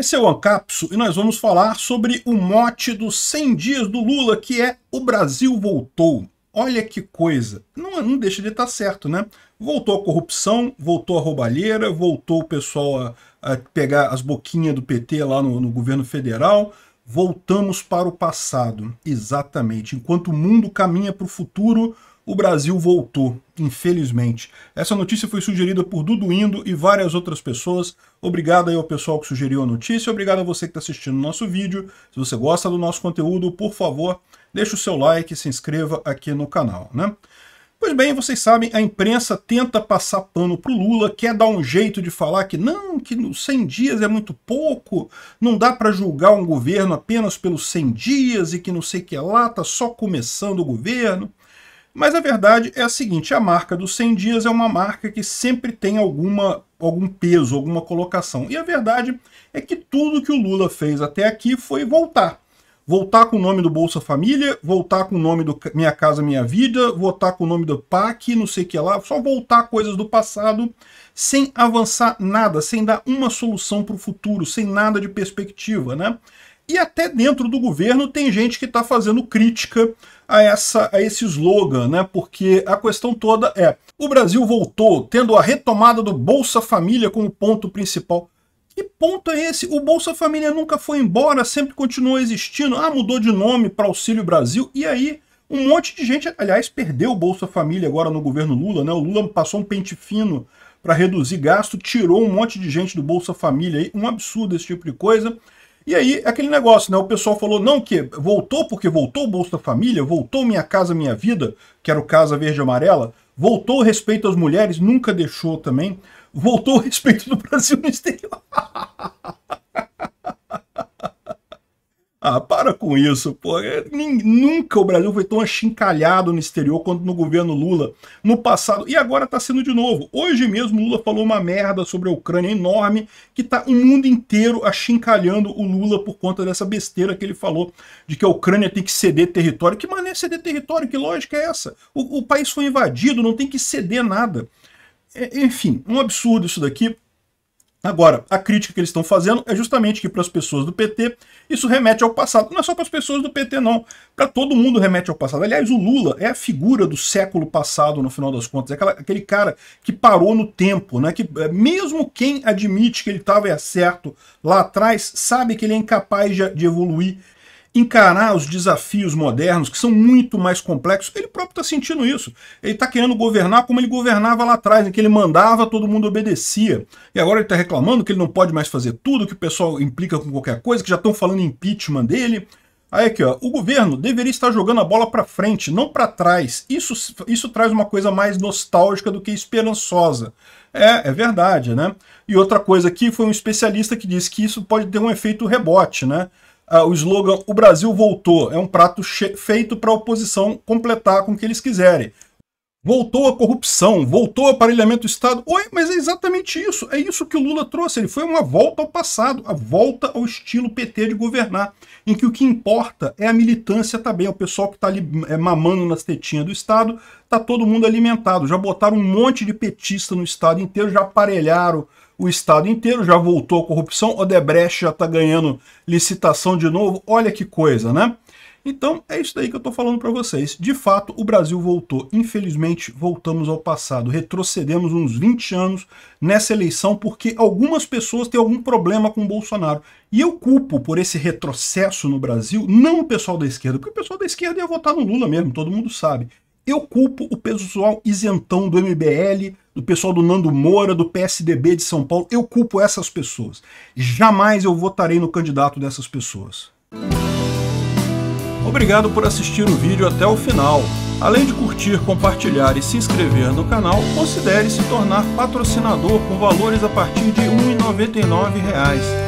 Esse é o Ancapso e nós vamos falar sobre o mote dos 100 dias do Lula, que é O Brasil Voltou. Olha que coisa, não, não deixa de estar tá certo, né? Voltou a corrupção, voltou a roubalheira, voltou o pessoal a, a pegar as boquinhas do PT lá no, no governo federal, voltamos para o passado. Exatamente, enquanto o mundo caminha para o futuro, o Brasil voltou, infelizmente. Essa notícia foi sugerida por Dudu Indo e várias outras pessoas. Obrigado aí ao pessoal que sugeriu a notícia, obrigado a você que está assistindo o nosso vídeo. Se você gosta do nosso conteúdo, por favor, deixe o seu like e se inscreva aqui no canal, né? Pois bem, vocês sabem, a imprensa tenta passar pano pro Lula, quer dar um jeito de falar que não, que 100 dias é muito pouco, não dá para julgar um governo apenas pelos 100 dias e que não sei que lá, está só começando o governo. Mas a verdade é a seguinte, a marca dos 100 dias é uma marca que sempre tem alguma, algum peso, alguma colocação. E a verdade é que tudo que o Lula fez até aqui foi voltar. Voltar com o nome do Bolsa Família, voltar com o nome do Minha Casa Minha Vida, voltar com o nome do PAC, não sei o que lá, só voltar coisas do passado sem avançar nada, sem dar uma solução para o futuro, sem nada de perspectiva, né? E até dentro do governo tem gente que está fazendo crítica a, essa, a esse slogan, né? Porque a questão toda é: o Brasil voltou, tendo a retomada do Bolsa Família como ponto principal. Que ponto é esse? O Bolsa Família nunca foi embora, sempre continuou existindo. Ah, mudou de nome para Auxílio Brasil. E aí, um monte de gente, aliás, perdeu o Bolsa Família agora no governo Lula, né? O Lula passou um pente fino para reduzir gasto, tirou um monte de gente do Bolsa Família aí. Um absurdo esse tipo de coisa. E aí, aquele negócio, né? O pessoal falou, não, que voltou porque voltou o Bolsa Família, voltou Minha Casa Minha Vida, que era o Casa Verde e Amarela, voltou o respeito às mulheres, nunca deixou também, voltou o respeito do Brasil no exterior. Ah, para com isso, pô. É, nunca o Brasil foi tão achincalhado no exterior quanto no governo Lula no passado. E agora está sendo de novo. Hoje mesmo Lula falou uma merda sobre a Ucrânia enorme que tá o mundo inteiro achincalhando o Lula por conta dessa besteira que ele falou de que a Ucrânia tem que ceder território. Que mané ceder território? Que lógica é essa? O, o país foi invadido, não tem que ceder nada. É, enfim, um absurdo isso daqui. Agora, a crítica que eles estão fazendo é justamente que para as pessoas do PT isso remete ao passado. Não é só para as pessoas do PT, não. Para todo mundo remete ao passado. Aliás, o Lula é a figura do século passado, no final das contas. É aquela, aquele cara que parou no tempo, né? Que eh, mesmo quem admite que ele estava certo lá atrás, sabe que ele é incapaz de, de evoluir, encarar os desafios modernos, que são muito mais complexos. Ele próprio está sentindo isso. Ele está querendo governar como ele governava lá atrás, em que ele mandava, todo mundo obedecia. E agora ele está reclamando que ele não pode mais fazer tudo, que o pessoal implica com qualquer coisa, que já estão falando impeachment dele. Aí aqui, ó, o governo deveria estar jogando a bola para frente, não para trás. Isso, isso traz uma coisa mais nostálgica do que esperançosa. É, é verdade, né? E outra coisa aqui foi um especialista que disse que isso pode ter um efeito rebote, né? uh, o slogan O Brasil Voltou. É um prato feito para a oposição completar com o que eles quiserem. Voltou a corrupção, voltou o aparelhamento do Estado. Oi, mas é exatamente isso. É isso que o Lula trouxe. Ele foi uma volta ao passado, a volta ao estilo PT de governar, em que o que importa é a militância também, tá é o pessoal que está ali é, mamando nas tetinhas do Estado, está todo mundo alimentado. Já botaram um monte de petista no Estado inteiro, já aparelharam o estado inteiro, já voltou a corrupção, Odebrecht já está ganhando licitação de novo, olha que coisa, né? Então é isso aí que eu estou falando para vocês. De fato, o Brasil voltou. Infelizmente, voltamos ao passado. Retrocedemos uns 20 anos nessa eleição porque algumas pessoas têm algum problema com o Bolsonaro. E eu culpo por esse retrocesso no Brasil não o pessoal da esquerda, porque o pessoal da esquerda ia votar no Lula mesmo, todo mundo sabe. Eu culpo o pessoal isentão do MBL, do pessoal do Nando Moura, do PSDB de São Paulo. Eu culpo essas pessoas. Jamais eu votarei no candidato dessas pessoas. Obrigado por assistir o vídeo até o final. Além de curtir, compartilhar e se inscrever no canal, considere se tornar patrocinador com valores a partir de R$ 1,99